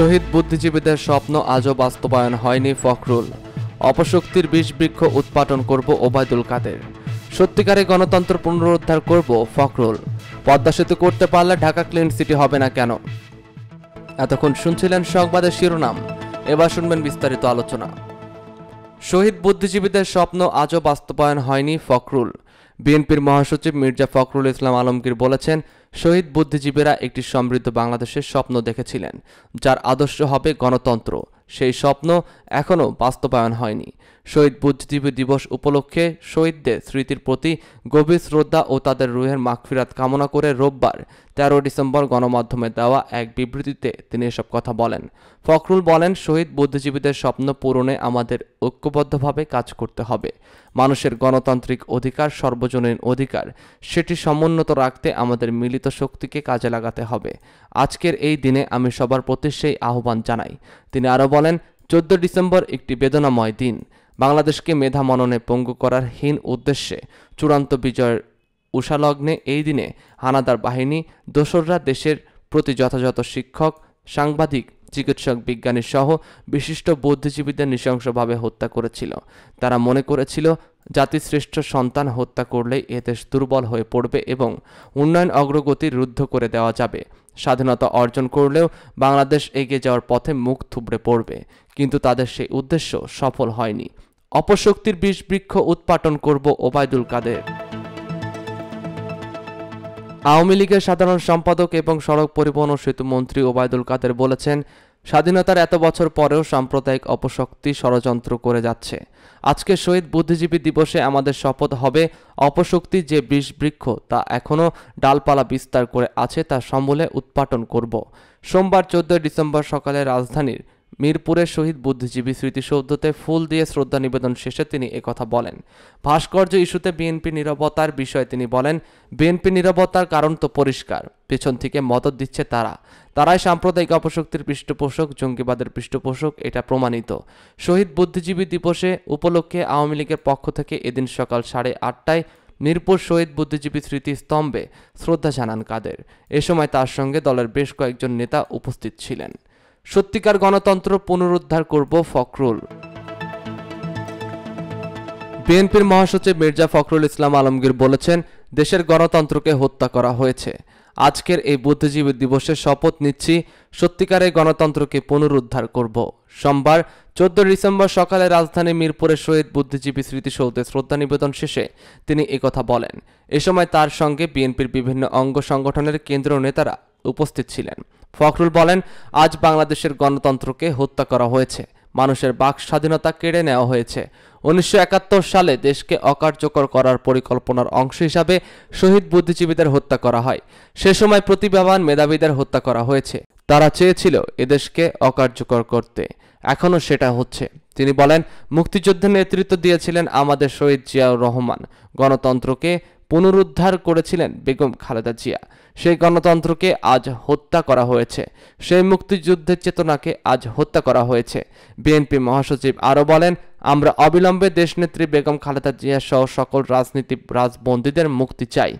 শহীদ বুদ্ধিজীবীদের স্বপ্ন আজও বাস্তবায়ন হয়নি ফখরুল অপশক্তির বিষবৃক্ষ উৎপাটন করব ওবায়দুল কাদের সত্যিকারে গণতন্ত্র পুনরুদ্ধার করব ফখরুল পদ্মা সেতু করতে পারলে ঢাকা ক্লিন সিটি হবে না কেন এতক্ষণ শুনছিলেন সংবাদের শিরোনাম এবার শুনবেন বিস্তারিত আলোচনা শহীদ বুদ্ধিজীবীদের স্বপ্ন আজও বাস্তবায়ন হয়নি ফখরুল বিএনপির মহাসচিব মির্জা ফখরুল ইসলাম আলমগীর বলেছেন শহীদ বুদ্ধিজীবীরা একটি সমৃদ্ধ বাংলাদেশের স্বপ্ন দেখেছিলেন যার আদর্শ হবে গণতন্ত্র সেই স্বপ্ন এখনও বাস্তবায়ন হয়নি শহীদ বুদ্ধিজীবী দিবস উপলক্ষে শহীদদের স্মৃতির প্রতি গভীর শ্রদ্ধা ও তাদের রুহের মাখফিরাত কামনা করে রোববার তেরো ডিসেম্বর গণমাধ্যমে দেওয়া এক বিবৃতিতে তিনি এসব কথা বলেন ফখরুল বলেন শহীদ বুদ্ধিজীবীদের স্বপ্ন পূরণে আমাদের ঐক্যবদ্ধভাবে কাজ করতে হবে মানুষের গণতান্ত্রিক অধিকার সর্বজনীন অধিকার সেটি সমুন্নত রাখতে আমাদের মিলিত অন্তর্নিহিত শক্তিকে কাজে লাগাতে হবে আজকের এই দিনে আমি সবার প্রতি সেই আহ্বান জানাই তিনি আরও বলেন চোদ্দ ডিসেম্বর একটি বেদনাময় দিন বাংলাদেশকে মেধা মননে পঙ্গু করার হীন উদ্দেশ্যে চূড়ান্ত বিজয়ের উষালগ্নে এই দিনে হানাদার বাহিনী দোসররা দেশের প্রতি যথাযথ শিক্ষক সাংবাদিক চিকিৎসক বিজ্ঞানী সহ বিশিষ্ট বুদ্ধিজীবীদের নৃশংসভাবে হত্যা করেছিল তারা মনে করেছিল জাতিশ্রেষ্ঠ সন্তান হত্যা করলে এদেশ দুর্বল হয়ে পড়বে এবং উন্নয়ন অগ্রগতি রুদ্ধ করে দেওয়া যাবে স্বাধীনতা অর্জন করলেও বাংলাদেশ এগিয়ে যাওয়ার পথে মুখ থুবড়ে পড়বে কিন্তু তাদের সেই উদ্দেশ্য সফল হয়নি অপশক্তির বিষবৃক্ষ উৎপাটন করব ওবায়দুল কাদের আওয়ামী লীগের সাধারণ সম্পাদক এবং সড়ক পরিবহন ও সেতু মন্ত্রী ওবায়দুল কাদের বলেছেন স্বাধীনতার এত বছর পরেও সাম্প্রদায়িক অপশক্তি ষড়যন্ত্র করে যাচ্ছে আজকে শহীদ বুদ্ধিজীবী দিবসে আমাদের শপথ হবে অপশক্তি যে বিষ বৃক্ষ তা এখনও ডালপালা বিস্তার করে আছে তা সমূলে উৎপাটন করব সোমবার চোদ্দই ডিসেম্বর সকালে রাজধানীর মিরপুরের শহীদ বুদ্ধিজীবী স্মৃতিসৌধতে ফুল দিয়ে শ্রদ্ধা নিবেদন শেষে তিনি একথা বলেন ভাস্কর্য ইস্যুতে বিএনপি নিরবতার বিষয়ে তিনি বলেন বিএনপি নিরবতার কারণ তো পরিষ্কার পেছন থেকে মদত দিচ্ছে তারা তারাই সাম্প্রদায়িক অপশক্তির পৃষ্ঠপোষক জঙ্গিবাদের পৃষ্ঠপোষক এটা প্রমাণিত শহীদ বুদ্ধিজীবী দিবসে উপলক্ষে আওয়ামী লীগের পক্ষ থেকে এদিন সকাল সাড়ে আটটায় মিরপুর শহীদ বুদ্ধিজীবী স্মৃতিস্তম্ভে শ্রদ্ধা জানান কাদের এ সময় তার সঙ্গে দলের বেশ কয়েকজন নেতা উপস্থিত ছিলেন সত্যিকার গণতন্ত্র পুনরুদ্ধার করব ফখরুল বিএনপির মহাসচিব মির্জা ফখরুল ইসলাম আলমগীর বলেছেন দেশের গণতন্ত্রকে হত্যা করা হয়েছে আজকের এই বুদ্ধিজীবী দিবসে শপথ নিচ্ছি সত্যিকারে গণতন্ত্রকে পুনরুদ্ধার করব সোমবার চোদ্দ ডিসেম্বর সকালে রাজধানী মিরপুরে শহীদ বুদ্ধিজীবী স্মৃতিসৌধে শ্রদ্ধা নিবেদন শেষে তিনি একথা বলেন এ সময় তার সঙ্গে বিএনপির বিভিন্ন অঙ্গ সংগঠনের কেন্দ্রীয় নেতারা উপস্থিত ছিলেন ফখরুল বলেন আজ বাংলাদেশের গণতন্ত্রকে হত্যা করা হয়েছে মানুষের বাক স্বাধীনতা কেড়ে নেওয়া হয়েছে উনিশশো সালে দেশকে অকার্যকর করার পরিকল্পনার অংশ হিসাবে শহীদ বুদ্ধিজীবীদের হত্যা করা হয় সে সময় প্রতিভাবান মেধাবীদের হত্যা করা হয়েছে তারা চেয়েছিল এদেশকে অকার্যকর করতে এখনও সেটা হচ্ছে তিনি বলেন মুক্তিযুদ্ধের নেতৃত্ব দিয়েছিলেন আমাদের শহীদ জিয়াউর রহমান গণতন্ত্রকে পুনরুদ্ধার করেছিলেন বেগম খালেদা জিয়া সেই গণতন্ত্রকে আজ হত্যা করা হয়েছে সেই মুক্তিযুদ্ধের চেতনাকে আজ হত্যা করা হয়েছে বিএনপি মহাসচিব আরও বলেন আমরা অবিলম্বে দেশনেত্রী বেগম খালেদা জিয়া সহ সকল রাজনীতি রাজবন্দীদের মুক্তি চাই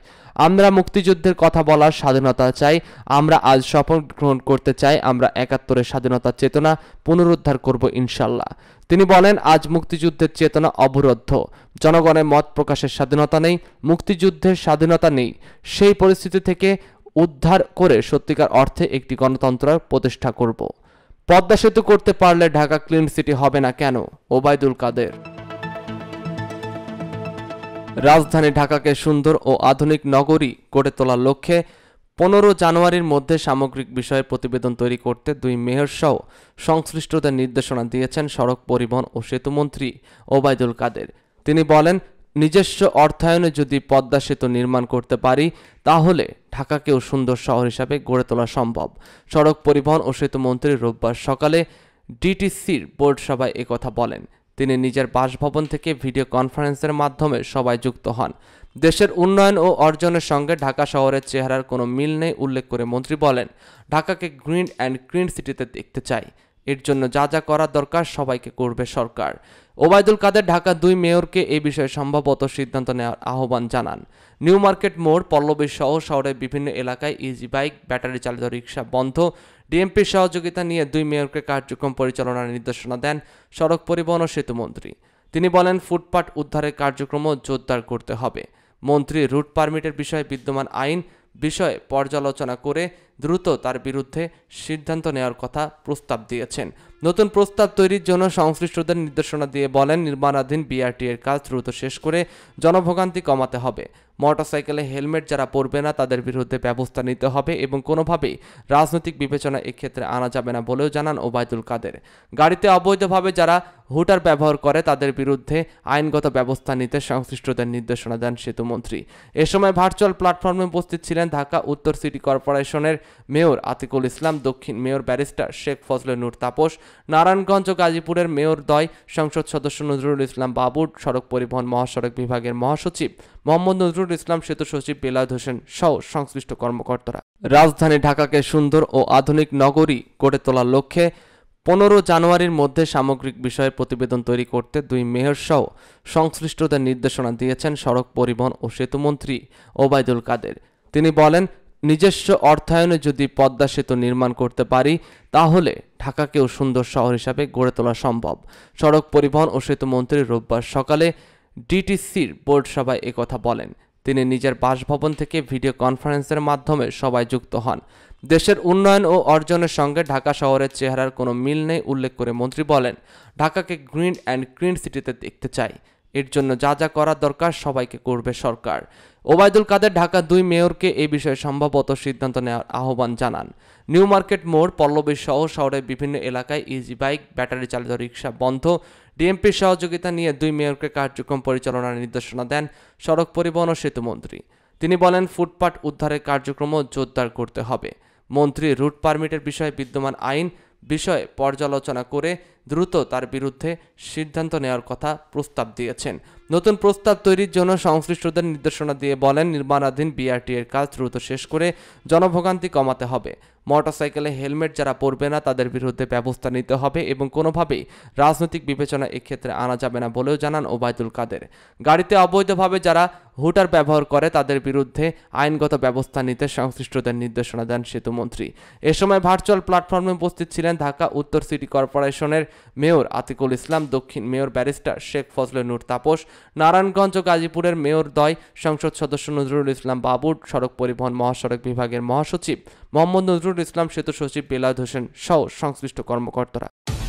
আমরা মুক্তিযুদ্ধের কথা বলার স্বাধীনতা চাই আমরা আজ শপথ গ্রহণ করতে চাই আমরা একাত্তরের স্বাধীনতা চেতনা পুনরুদ্ধার করব ইনশাল্লাহ তিনি বলেন আজ মুক্তিযুদ্ধের চেতনা অবরুদ্ধ জনগণের মত প্রকাশের স্বাধীনতা নেই মুক্তিযুদ্ধের স্বাধীনতা নেই সেই পরিস্থিতি থেকে উদ্ধার করে সত্যিকার অর্থে একটি গণতন্ত্র প্রতিষ্ঠা করব পদ্মা সেতু করতে পারলে ঢাকা ক্লিন সিটি হবে না কেন ওবায়দুল কাদের রাজধানী ঢাকাকে সুন্দর ও আধুনিক নগরী গড়ে তোলার লক্ষ্যে পনেরো জানুয়ারির মধ্যে সামগ্রিক বিষয়ে প্রতিবেদন তৈরি করতে দুই মেয়র সহ সংশ্লিষ্টদের নির্দেশনা দিয়েছেন সড়ক পরিবহন ও সেতুমন্ত্রী ওবায়দুল কাদের তিনি বলেন নিজস্ব অর্থায়নে যদি পদ্মা সেতু নির্মাণ করতে পারি তাহলে ঢাকাকেও সুন্দর শহর হিসাবে গড়ে তোলা সম্ভব সড়ক পরিবহন ও সেতু মন্ত্রী রোববার সকালে ডিটিসির বোর্ড সভায় একথা বলেন তিনি নিজের বাসভবন থেকে ভিডিও কনফারেন্সের মাধ্যমে সবাই যুক্ত হন দেশের উন্নয়ন ও অর্জনের সঙ্গে ঢাকা শহরের চেহারার কোনো মিল নেই উল্লেখ করে মন্ত্রী বলেন ঢাকাকে গ্রিন অ্যান্ড গ্রিন সিটিতে দেখতে চাই এর জন্য যা যা করা দরকার সবাইকে করবে সরকার ওবায়দুল কাদের ঢাকা দুই মেয়রকে এ বিষয়ে সম্ভবত সিদ্ধান্ত নেওয়ার আহ্বান জানান নিউ মার্কেট মোড় পল্লবী সহ শহরের বিভিন্ন এলাকায় ইজি বাইক ব্যাটারি চালিত রিক্সা বন্ধ ডিএমপির সহযোগিতা নিয়ে দুই মেয়রকে কার্যক্রম পরিচালনার নির্দেশনা দেন সড়ক পরিবহন ও সেতুমন্ত্রী তিনি বলেন ফুটপাথ উদ্ধারের কার্যক্রমও জোরদার করতে হবে মন্ত্রী রুট পারমিটের বিষয়ে বিদ্যমান আইন বিষয়ে পর্যালোচনা করে দ্রুত তার বিরুদ্ধে সিদ্ধান্ত নেওয়ার কথা প্রস্তাব দিয়েছেন নতুন প্রস্তাব তৈরির জন্য সংশ্লিষ্টদের নির্দেশনা দিয়ে বলেন নির্মাণাধীন বিআরটি এর কাজ দ্রুত শেষ করে জনভোগান্তি কমাতে হবে মোটরসাইকেলে হেলমেট যারা পরবে না তাদের বিরুদ্ধে ব্যবস্থা নিতে হবে এবং কোনোভাবেই রাজনৈতিক বিবেচনা এক্ষেত্রে আনা যাবে না বলেও জানান ওবায়দুল কাদের গাড়িতে অবৈধভাবে যারা হুটার ব্যবহার করে তাদের বিরুদ্ধে আইনগত ব্যবস্থা নিতে সংশ্লিষ্টদের নির্দেশনা দেন সেতুমন্ত্রী এ সময় ভার্চুয়াল প্ল্যাটফর্মে উপস্থিত ছিলেন ঢাকা উত্তর সিটি কর্পোরেশনের মেয়র আতিকুল ইসলাম দক্ষিণ মেয়র ব্যারিস্টার শেখ ফজলে নূর তাপস নারায়ণগঞ্জ ও গাজীপুরের মেয়র দয় সংসদ সদস্য নজরুল ইসলাম বাবুর সড়ক পরিবহন মহাসড়ক বিভাগের মহাসচিব মোহাম্মদ নজরুল ইসলাম সেতু সচিব বেলাদ হোসেন সহ সংশ্লিষ্ট কর্মকর্তারা রাজধানী ঢাকাকে সুন্দর ও আধুনিক নগরী গড়ে তোলার লক্ষ্যে পনেরো জানুয়ারির মধ্যে সামগ্রিক বিষয়ে প্রতিবেদন তৈরি করতে দুই মেয়র সহ সংশ্লিষ্টদের নির্দেশনা দিয়েছেন সড়ক পরিবহন ও সেতুমন্ত্রী ওবায়দুল কাদের তিনি বলেন নিজস্ব অর্থায়নে যদি পদ্মা সেতু নির্মাণ করতে পারি তাহলে ঢাকাকেও সুন্দর শহর হিসাবে গড়ে তোলা সম্ভব সড়ক পরিবহন ও সেতু মন্ত্রী রোববার সকালে ডিটিসির বোর্ড সভায় একথা বলেন তিনি নিজের বাসভবন থেকে ভিডিও কনফারেন্সের মাধ্যমে সবাই যুক্ত হন দেশের উন্নয়ন ও অর্জনের সঙ্গে ঢাকা শহরের চেহারার কোনো মিল নেই উল্লেখ করে মন্ত্রী বলেন ঢাকাকে গ্রিন অ্যান্ড গ্রিন সিটিতে দেখতে চাই এর জন্য যা যা করা দরকার সবাইকে করবে সরকার ওবায়দুল কাদের ঢাকা দুই মেয়রকে এ বিষয়ে সম্ভবত সিদ্ধান্ত নেওয়ার আহ্বান জানান নিউ মার্কেট মোড় পল্লবী সহ শহরের বিভিন্ন এলাকায় ইজি বাইক ব্যাটারি চালিত রিক্সা বন্ধ ডিএমপির সহযোগিতা নিয়ে দুই মেয়রকে কার্যক্রম পরিচালনার নির্দেশনা দেন সড়ক পরিবহন ও সেতুমন্ত্রী তিনি বলেন ফুটপাট উদ্ধারের কার্যক্রমও জোরদার করতে হবে মন্ত্রী রুট পারমিটের বিষয়ে বিদ্যমান আইন বিষয়ে পর্যালোচনা করে দ্রুত তার বিরুদ্ধে সিদ্ধান্ত নেওয়ার কথা প্রস্তাব দিয়েছেন নতুন প্রস্তাব তৈরির জন্য সংশ্লিষ্টদের নির্দেশনা দিয়ে বলেন নির্মাণাধীন বিআরটি এর কাজ দ্রুত শেষ করে জনভোগান্তি কমাতে হবে মোটরসাইকেলে হেলমেট যারা পরবে না তাদের বিরুদ্ধে ব্যবস্থা নিতে হবে এবং কোনোভাবেই রাজনৈতিক বিবেচনা এক্ষেত্রে আনা যাবে না বলেও জানান ওবায়দুল কাদের গাড়িতে অবৈধভাবে যারা হুটার ব্যবহার করে তাদের বিরুদ্ধে আইনগত ব্যবস্থা নিতে সংশ্লিষ্টদের নির্দেশনা দেন সেতুমন্ত্রী এ সময় ভার্চুয়াল প্ল্যাটফর্মে উপস্থিত ছিলেন ঢাকা উত্তর সিটি কর্পোরেশনের মেয়র আতিকুল ইসলাম দক্ষিণ মেয়র ব্যারিস্টার শেখ ফজলে নূর তাপস নারায়ণগঞ্জ ও গাজীপুরের মেয়র দয় সংসদ সদস্য নজরুল ইসলাম বাবুর সড়ক পরিবহন মহাসড়ক বিভাগের মহাসচিব মোহাম্মদ নজরুল ইসলাম সেতু সচিব বেলাদ হোসেন সহ সংশ্লিষ্ট কর্মকর্তারা